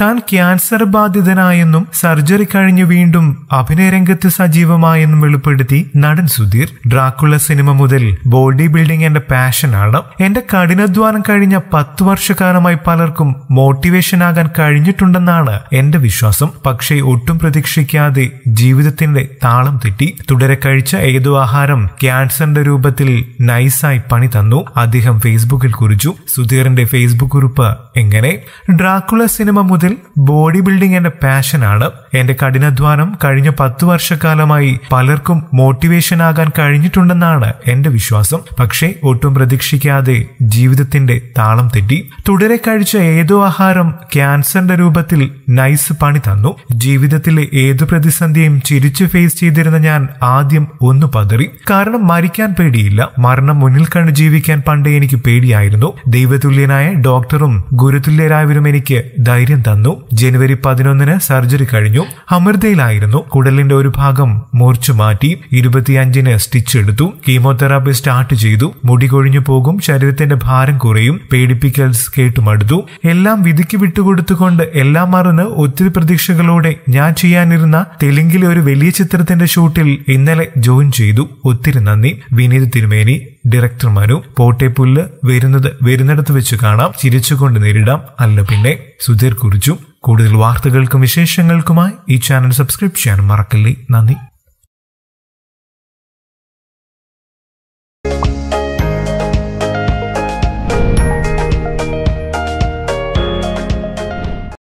താൻ cancer ബാധിതനായെന്നും surgery കഴിഞ്ഞ് വീണ്ടും അഭിനയരംഗത്ത് സജീവമായെന്നും വെളിപ്പെടുത്തി നടൻ സുധീർ ഡ്രാക്കുള സിനിമ മുതൽ ബോഡി ബിൽഡിംഗ് എന്റെ പാഷനാണ് എന്റെ കഠിനാധ്വാനം കഴിഞ്ഞ പത്ത് വർഷക്കാലമായി പലർക്കും മോട്ടിവേഷൻ ആകാൻ കഴിഞ്ഞിട്ടുണ്ടെന്നാണ് എന്റെ വിശ്വാസം പക്ഷേ ഒട്ടും പ്രതീക്ഷിക്കാതെ ജീവിതത്തിന്റെ താളം തെറ്റി തുടരെ കഴിച്ച ഏതു ആഹാരം ക്യാൻസറിന്റെ രൂപത്തിൽ നൈസായി പണി തന്നു അദ്ദേഹം ഫേസ്ബുക്കിൽ കുറിച്ചു സുധീറിന്റെ ഫേസ്ബുക്ക് കുറിപ്പ് എങ്ങനെ ഡ്രാക്കുള സിനിമ മുതൽ വാസ്തവത്തിൽ ബോഡി ബിൽഡിംഗ് എന്റെ പാഷനാണ് എന്റെ കഠിനാധ്വാനം കഴിഞ്ഞ പത്തു വർഷക്കാലമായി പലർക്കും മോട്ടിവേഷൻ ആകാൻ കഴിഞ്ഞിട്ടുണ്ടെന്നാണ് എന്റെ വിശ്വാസം പക്ഷേ ഒട്ടും പ്രതീക്ഷിക്കാതെ ജീവിതത്തിന്റെ താളം തെറ്റി തുടരെ കഴിച്ച ഏതോ ആഹാരം ക്യാൻസറിന്റെ രൂപത്തിൽ നൈസ് പണി തന്നു ജീവിതത്തിലെ ഏതു പ്രതിസന്ധിയും ചിരിച്ചു ഫേസ് ചെയ്തിരുന്ന ഞാൻ ആദ്യം ഒന്ന് പതറി കാരണം മരിക്കാൻ പേടിയില്ല മരണം മുന്നിൽ കണ്ട് ജീവിക്കാൻ പണ്ടേ എനിക്ക് പേടിയായിരുന്നു ദൈവതുല്യനായ ഡോക്ടറും ഗുരുതുല്യരായവരും എനിക്ക് ധൈര്യം തന്നു വന്നു ജനുവരി പതിനൊന്നിന് സർജറി കഴിഞ്ഞു അമൃതയിലായിരുന്നു കുടലിന്റെ ഒരു ഭാഗം മൂർച്ചു മാറ്റി ഇരുപത്തിയഞ്ചിന് സ്റ്റിച്ച് എടുത്തു കീമോതെറാപ്പി സ്റ്റാർട്ട് ചെയ്തു മുടി കൊഴിഞ്ഞു പോകും ശരീരത്തിന്റെ ഭാരം കുറയും പേടിപ്പിക്കൽസ് കേട്ടുമടുത്തു എല്ലാം വിധിക്ക് വിട്ടുകൊടുത്തുകൊണ്ട് എല്ലാം മറന്ന് ഒത്തിരി പ്രതീക്ഷകളോടെ ഞാൻ ചെയ്യാനിരുന്ന തെലുങ്കിലെ ഒരു വലിയ ചിത്രത്തിന്റെ ഷൂട്ടിൽ ഇന്നലെ ജോയിൻ ചെയ്തു ഒത്തിരി നന്ദി വിനീത് തിരുമേനി ഡയറക്ടർമാരും പുല്ല് വരുന്നത് വരുന്നിടത്ത് വെച്ച് കാണാം ചിരിച്ചുകൊണ്ട് നേരിടാം അല്ല പിന്നെ സുധീർ കുറിച്ചും കൂടുതൽ വാർത്തകൾക്കും വിശേഷങ്ങൾക്കുമായി ഈ ചാനൽ സബ്സ്ക്രൈബ് ചെയ്യാനും മറക്കല്ലേ നന്ദി